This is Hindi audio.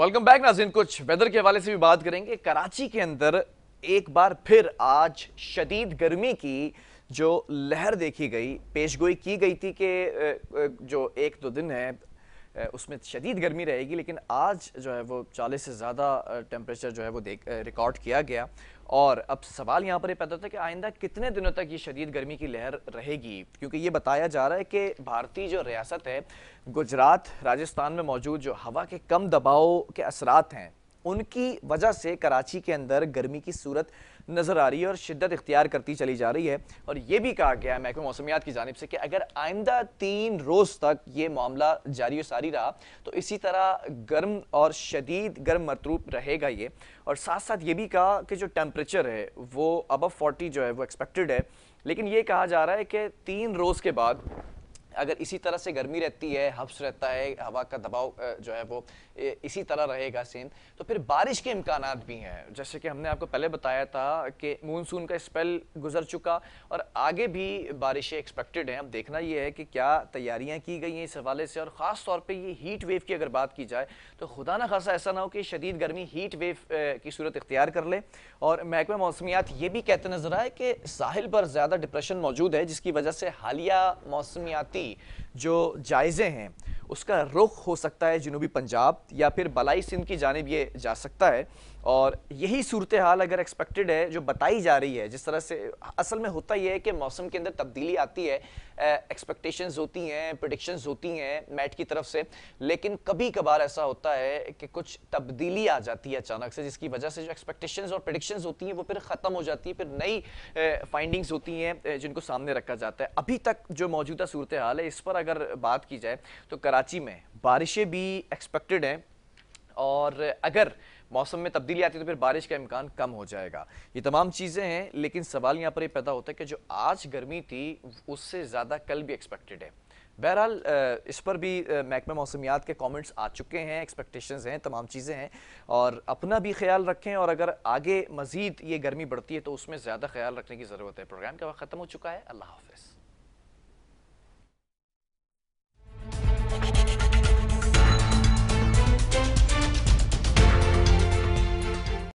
वेलकम बैक नाजिन कुछ वेदर के हवाले से भी बात करेंगे कराची के अंदर एक बार फिर आज शदीद गर्मी की जो लहर देखी गई पेशगोई की गई थी कि जो एक दो दिन है उसमें शदीद गर्मी रहेगी लेकिन आज जो है वो चालीस से ज़्यादा टेम्परेचर जो है वो देख रिकॉर्ड किया गया और अब सवाल यहाँ पर यह पैदा होता है कि आइंदा कितने दिनों तक ये शदीद गर्मी की लहर रहेगी क्योंकि ये बताया जा रहा है कि भारतीय जो रियासत है गुजरात राजस्थान में मौजूद जो हवा के कम दबाव के असरात हैं उनकी वजह से कराची के अंदर गर्मी की सूरत नज़र आ रही है और शिद्दत इख्तियार करती चली जा रही है और ये भी कहा गया है महकमे मौसमियात की जानब से कि अगर आइंदा तीन रोज़ तक ये मामला जारी सारी रहा तो इसी तरह गर्म और शदीद गर्म मरतूब रहेगा ये और साथ साथ ये भी कहा कि जो टेम्परेचर है वो अबव फोर्टी जो है वो एक्सपेक्टेड है लेकिन ये कहा जा रहा है कि तीन रोज़ के बाद अगर इसी तरह से गर्मी रहती है हफ्स रहता है हवा का दबाव जो है वो इसी तरह रहेगा सेम तो फिर बारिश के इम्कान भी हैं जैसे कि हमने आपको पहले बताया था कि मानसून का स्पेल गुजर चुका और आगे भी बारिशें एक्सपेक्टेड हैं अब देखना ये है कि क्या तैयारियाँ की गई हैं इस हवाले से और ख़ास तौर पर ये हीट वेव की अगर बात की जाए तो खुदा न खासा ऐसा ना हो कि शदीद गर्मी हीट वेव की सूरत इख्तियार कर ले और महकमा मौसमियात ये भी कहते नजर आए कि साहिल पर ज़्यादा डिप्रेशन मौजूद है जिसकी वजह से हालिया मौसमियाती जो जायज़े हैं उसका रुख हो सकता है जनूबी पंजाब या फिर बलाई सिंध की जानब ये जा सकता है और यही सूरत हाल अगर एक्सपेक्टेड है जो बताई जा रही है जिस तरह से असल में होता यह है कि मौसम के अंदर तब्दीली आती है एक्सपेक्टेशंस होती हैं प्रडिक्शंस होती हैं मैट की तरफ से लेकिन कभी कभार ऐसा होता है कि कुछ तब्दीली आ जाती है अचानक से जिसकी वजह से जो एक्सपेक्टेशंस और प्रडिक्शंस होती हैं वो फिर ख़त्म हो जाती है फिर नई फाइंडिंग्स होती हैं जिनको सामने रखा जाता है अभी तक जो मौजूदा सूरत हाल है इस पर अगर बात की जाए तो कराची कराची में बारिशें भी एक्सपेक्टेड हैं और अगर मौसम में तब्दीली आती है तो फिर बारिश का इम्कान कम हो जाएगा ये तमाम चीज़ें हैं लेकिन सवाल यहाँ पर ये पैदा होता है कि जो आज गर्मी थी उससे ज़्यादा कल भी एक्सपेक्टेड है बहरहाल इस पर भी महकमा मौसमियात के कमेंट्स आ चुके हैं एक्सपेक्टेशंस हैं तमाम चीज़ें हैं और अपना भी ख्याल रखें और अगर आगे मज़ीद ये गर्मी बढ़ती है तो उसमें ज़्यादा ख्याल रखने की ज़रूरत है प्रोग्राम का वक्त ख़त्म हो चुका है अल्लाह हाफिज़